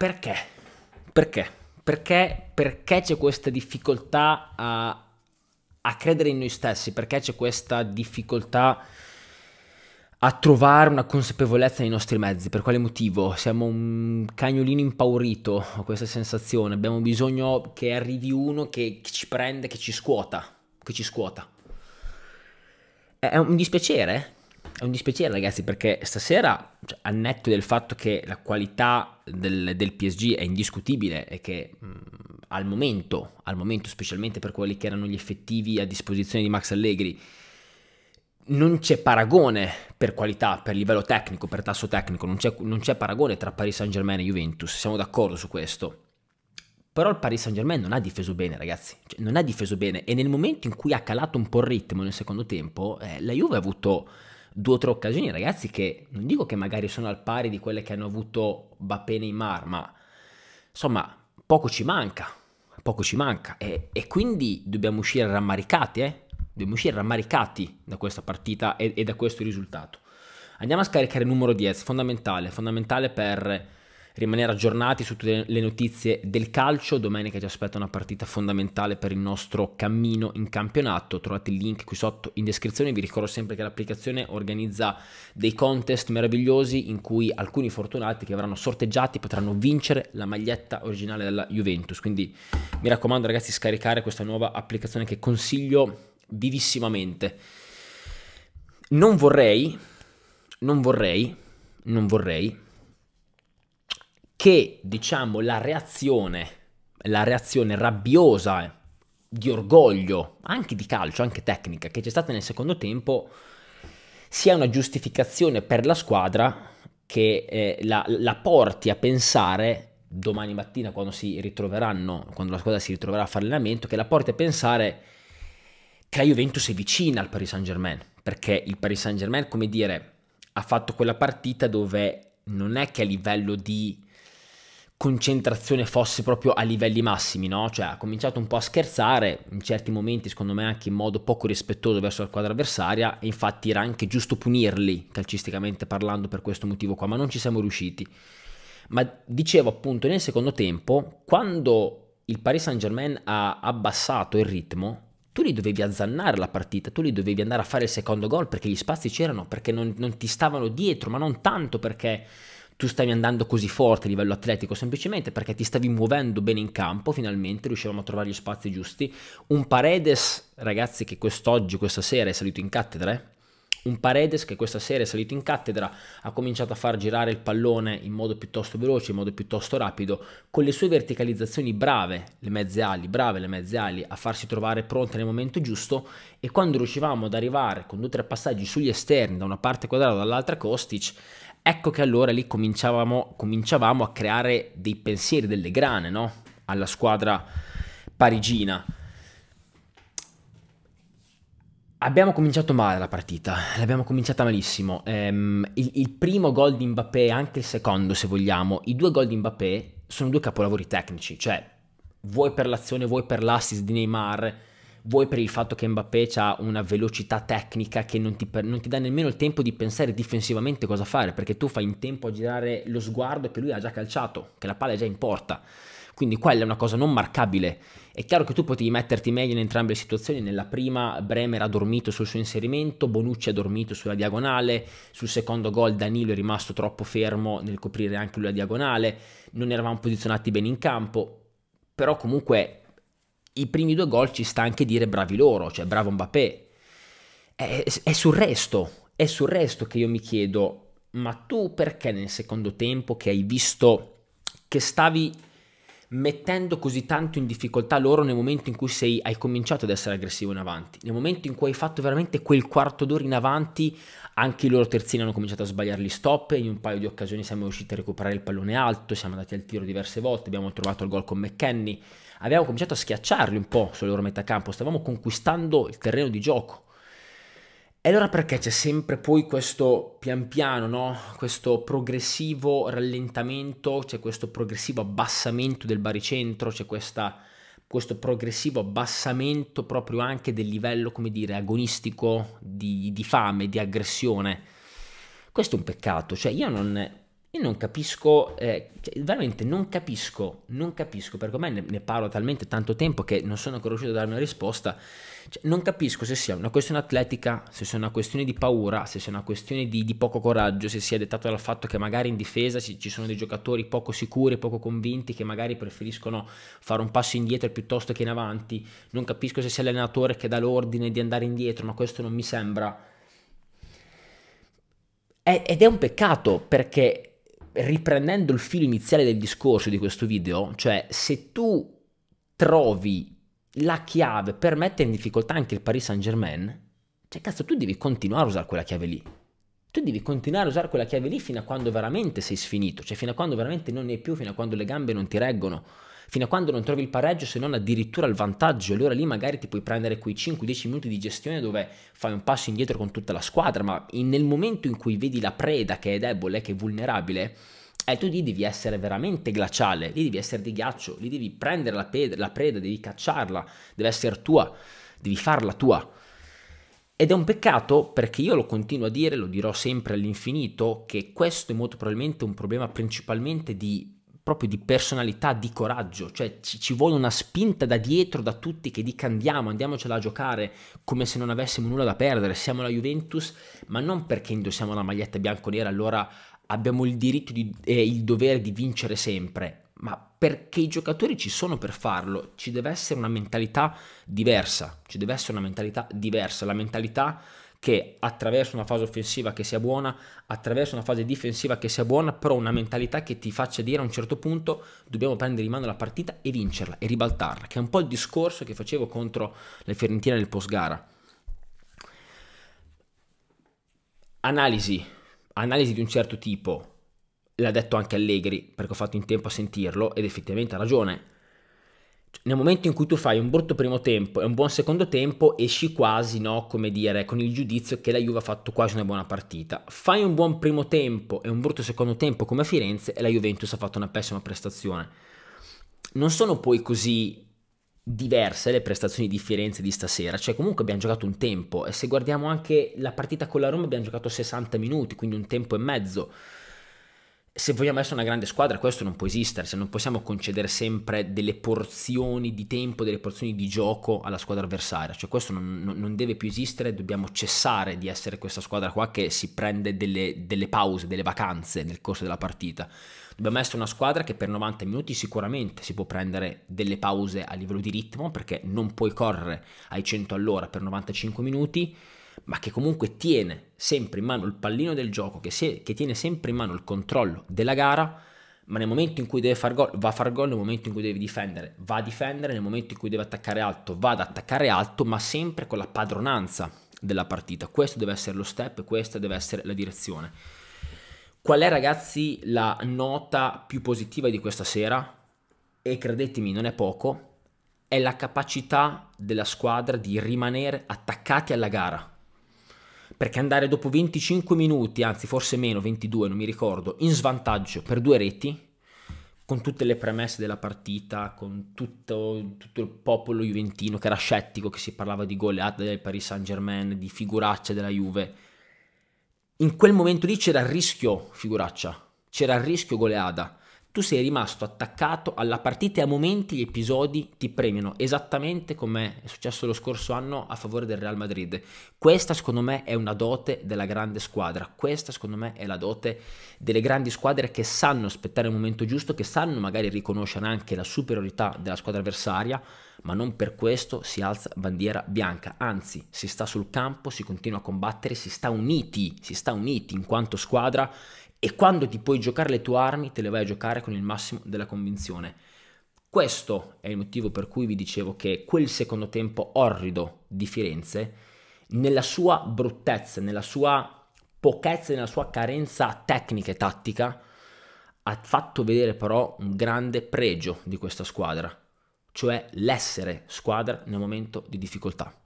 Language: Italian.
Perché? Perché? Perché, perché c'è questa difficoltà a, a credere in noi stessi? Perché c'è questa difficoltà a trovare una consapevolezza nei nostri mezzi. Per quale motivo? Siamo un cagnolino impaurito, ho questa sensazione. Abbiamo bisogno che arrivi uno che, ci prende, che ci scuota, che ci scuota. È un dispiacere è un dispiacere ragazzi perché stasera, cioè, al netto del fatto che la qualità del, del PSG è indiscutibile e che mh, mm, al, momento, al momento, specialmente per quelli che erano gli effettivi a disposizione di Max Allegri, non c'è paragone per qualità, per livello tecnico, per tasso tecnico, non c'è, non c'è paragone tra Paris Saint Germain e Juventus, siamo d'accordo su questo. Però il Paris Saint Germain non ha difeso bene, ragazzi. Cioè, non ha difeso bene. E nel momento in cui ha calato un po' il ritmo nel secondo tempo, eh, la Juve ha avuto due o tre occasioni, ragazzi, che non dico che magari sono al pari di quelle che hanno avuto Bappé e Neymar, ma insomma, poco ci manca, poco ci manca. E, e quindi dobbiamo uscire rammaricati, eh? Dobbiamo uscire rammaricati da questa partita e, e da questo risultato. Andiamo a scaricare il numero 10, fondamentale, fondamentale per rimanere aggiornati su tutte le notizie del calcio. Domenica ci aspetta una partita fondamentale per il nostro cammino in campionato. Trovate il link qui sotto in descrizione. Vi ricordo sempre che l'applicazione organizza dei contest meravigliosi in cui alcuni fortunati che verranno sorteggiati potranno vincere la maglietta originale della Juventus. Quindi mi raccomando ragazzi scaricare questa nuova applicazione che consiglio vivissimamente. Non vorrei, non vorrei, non vorrei che diciamo la reazione, la reazione rabbiosa di orgoglio, anche di calcio, anche tecnica, che c'è stata nel secondo tempo, sia una giustificazione per la squadra che eh, la, la, porti a pensare domani mattina quando si ritroveranno, quando la squadra si ritroverà a fare allenamento, che la porti a pensare che la Juventus è vicina al Paris Saint Germain, perché il Paris Saint Germain, come dire, ha fatto quella partita dove non è che a livello di concentrazione fosse proprio a livelli massimi, no? Cioè ha cominciato un po' a scherzare, in certi momenti secondo me anche in modo poco rispettoso verso la squadra avversaria e infatti era anche giusto punirli calcisticamente parlando per questo motivo qua, ma non ci siamo riusciti. Ma dicevo appunto nel secondo tempo, quando il Paris Saint-Germain ha abbassato il ritmo, tu li dovevi azzannare la partita, tu li dovevi andare a fare il secondo gol perché gli spazi c'erano, perché non, non ti stavano dietro, ma non tanto perché tu stavi andando così forte a livello atletico semplicemente perché ti stavi muovendo bene in campo finalmente riuscivamo a trovare gli spazi giusti un Paredes ragazzi che quest'oggi questa sera è salito in cattedra eh? un Paredes che questa sera è salito in cattedra, ha cominciato a far girare il pallone in modo piuttosto veloce, in modo piuttosto rapido, con le sue verticalizzazioni brave, le mezze ali, brave le mezze ali, a farsi trovare pronte nel momento giusto e quando riuscivamo ad arrivare con due o tre passaggi sugli esterni, da una parte quadrata dall'altra Kostic, Ecco che allora lì cominciavamo, cominciavamo a creare dei pensieri, delle grane no? alla squadra parigina. Abbiamo cominciato male la partita, l'abbiamo cominciata malissimo. Um, il, il, primo gol di Mbappé, anche il secondo se vogliamo, i due gol di Mbappé sono due capolavori tecnici, cioè vuoi per l'azione, vuoi per l'assist di Neymar, vuoi per il fatto che Mbappé ha una velocità tecnica che non ti, non ti, dà nemmeno il tempo di pensare difensivamente cosa fare, perché tu fai in tempo a girare lo sguardo che lui ha già calciato, che la palla è già in porta. Quindi quella è una cosa non marcabile. È chiaro che tu potevi metterti meglio in entrambe le situazioni. Nella prima Bremer ha dormito sul suo inserimento, Bonucci ha dormito sulla diagonale, sul secondo gol Danilo è rimasto troppo fermo nel coprire anche lui la diagonale, non eravamo posizionati bene in campo. Però comunque i primi due gol ci sta anche dire bravi loro, cioè bravo Mbappé. È, è, sul resto, è sul resto che io mi chiedo, ma tu perché nel secondo tempo che hai visto che stavi mettendo così tanto in difficoltà loro nel momento in cui sei, hai cominciato ad essere aggressivo in avanti. Nel momento in cui hai fatto veramente quel quarto d'ora in avanti, anche i loro terzini hanno cominciato a sbagliare gli stop. In un paio di occasioni siamo riusciti a recuperare il pallone alto, siamo andati al tiro diverse volte, abbiamo trovato il gol con McKenny. Abbiamo cominciato a schiacciarli un po' sul loro metà campo, stavamo conquistando il terreno di gioco. E allora perché c'è sempre poi questo pian piano, no? questo progressivo rallentamento, c'è questo progressivo abbassamento del baricentro, c'è questa, questo progressivo abbassamento proprio anche del livello, come dire, agonistico di, di fame, di aggressione. Questo è un peccato, cioè io non, io non capisco, eh, cioè, veramente non capisco, non capisco, perché ormai ne, ne, parlo talmente tanto tempo che non sono ancora riuscito a darmi una risposta, cioè, non capisco se sia una questione atletica, se sia una questione di paura, se sia una questione di, di poco coraggio, se sia dettato dal fatto che magari in difesa ci, ci, sono dei giocatori poco sicuri, poco convinti, che magari preferiscono fare un passo indietro piuttosto che in avanti, non capisco se sia l'allenatore che dà l'ordine di andare indietro, ma questo non mi sembra. ed è un peccato perché riprendendo il filo iniziale del discorso di questo video, cioè se tu trovi la chiave per mettere in difficoltà anche il Paris Saint Germain, cioè cazzo tu devi continuare a usare quella chiave lì tu devi continuare a usare quella chiave lì fino a quando veramente sei sfinito, cioè fino a quando veramente non ne hai più, fino a quando le gambe non ti reggono, fino a quando non trovi il pareggio se non addirittura il vantaggio, allora lì magari ti puoi prendere quei 5-10 minuti di gestione dove fai un passo indietro con tutta la squadra, ma in, nel momento in cui vedi la preda che è debole, che è vulnerabile, eh, tu lì devi essere veramente glaciale, lì devi essere di ghiaccio, lì devi prendere la, ped- la preda, devi cacciarla, deve essere tua, devi farla tua. Ed è un peccato perché io lo continuo a dire, lo dirò sempre all'infinito, che questo è molto probabilmente un problema principalmente di proprio di personalità, di coraggio, cioè ci, ci, vuole una spinta da dietro da tutti che dica andiamo, andiamocela a giocare come se non avessimo nulla da perdere, siamo la Juventus, ma non perché indossiamo la maglietta bianco-nera, allora abbiamo il diritto e eh, il dovere di vincere sempre, ma perché i giocatori ci sono per farlo, ci deve essere una mentalità diversa, ci deve essere una mentalità diversa, la mentalità che attraverso una fase offensiva che sia buona, attraverso una fase difensiva che sia buona, però una mentalità che ti faccia dire a un certo punto dobbiamo prendere in mano la partita e vincerla e ribaltarla, che è un po' il discorso che facevo contro le Fiorentine nel post gara. Analisi, analisi di un certo tipo, l'ha detto anche Allegri, perché ho fatto in tempo a sentirlo ed effettivamente ha ragione. Cioè, nel momento in cui tu fai un brutto primo tempo e un buon secondo tempo, esci quasi, no, come dire, con il giudizio che la Juve ha fatto quasi una buona partita. Fai un buon primo tempo e un brutto secondo tempo come a Firenze e la Juventus ha fatto una pessima prestazione. Non sono poi così diverse le prestazioni di Firenze di stasera, cioè comunque abbiamo giocato un tempo e se guardiamo anche la partita con la Roma abbiamo giocato 60 minuti, quindi un tempo e mezzo se vogliamo essere una grande squadra, questo non può esistere, se non possiamo concedere sempre delle porzioni di tempo, delle porzioni di gioco alla squadra avversaria, cioè questo non, non deve più esistere, dobbiamo cessare di essere questa squadra qua che si prende delle, delle pause, delle vacanze nel corso della partita. Dobbiamo essere una squadra che per 90 minuti sicuramente si può prendere delle pause a livello di ritmo, perché non puoi correre ai 100 all'ora per 95 minuti, ma che comunque tiene sempre in mano il pallino del gioco, che, se, che tiene sempre in mano il controllo della gara, ma nel momento in cui deve far gol va a far gol, nel momento in cui deve difendere va a difendere, nel momento in cui deve attaccare alto va ad attaccare alto, ma sempre con la padronanza della partita. Questo deve essere lo step, questa deve essere la direzione. Qual è ragazzi la nota più positiva di questa sera? E credetemi, non è poco, è la capacità della squadra di rimanere attaccati alla gara perché andare dopo 25 minuti, anzi forse meno, 22 non mi ricordo, in svantaggio per due reti, con tutte le premesse della partita, con tutto, tutto il popolo juventino che era scettico, che si parlava di goleata del Paris Saint Germain, di figuraccia della Juve, in quel momento lì c'era il rischio figuraccia, c'era il rischio goleada tu sei rimasto attaccato alla partita e a momenti gli episodi ti premiano, esattamente come è successo lo scorso anno a favore del Real Madrid. Questa secondo me è una dote della grande squadra, questa secondo me è la dote delle grandi squadre che sanno aspettare il momento giusto, che sanno magari riconoscere anche la superiorità della squadra avversaria, ma non per questo si alza bandiera bianca, anzi si sta sul campo, si continua a combattere, si sta uniti, si sta uniti in quanto squadra e quando ti puoi giocare le tue armi, te le vai a giocare con il massimo della convinzione. Questo è il motivo per cui vi dicevo che quel secondo tempo orrido di Firenze, nella sua bruttezza, nella sua pochezza, nella sua carenza tecnica e tattica, ha fatto vedere però un grande pregio di questa squadra, cioè l'essere squadra nel momento di difficoltà.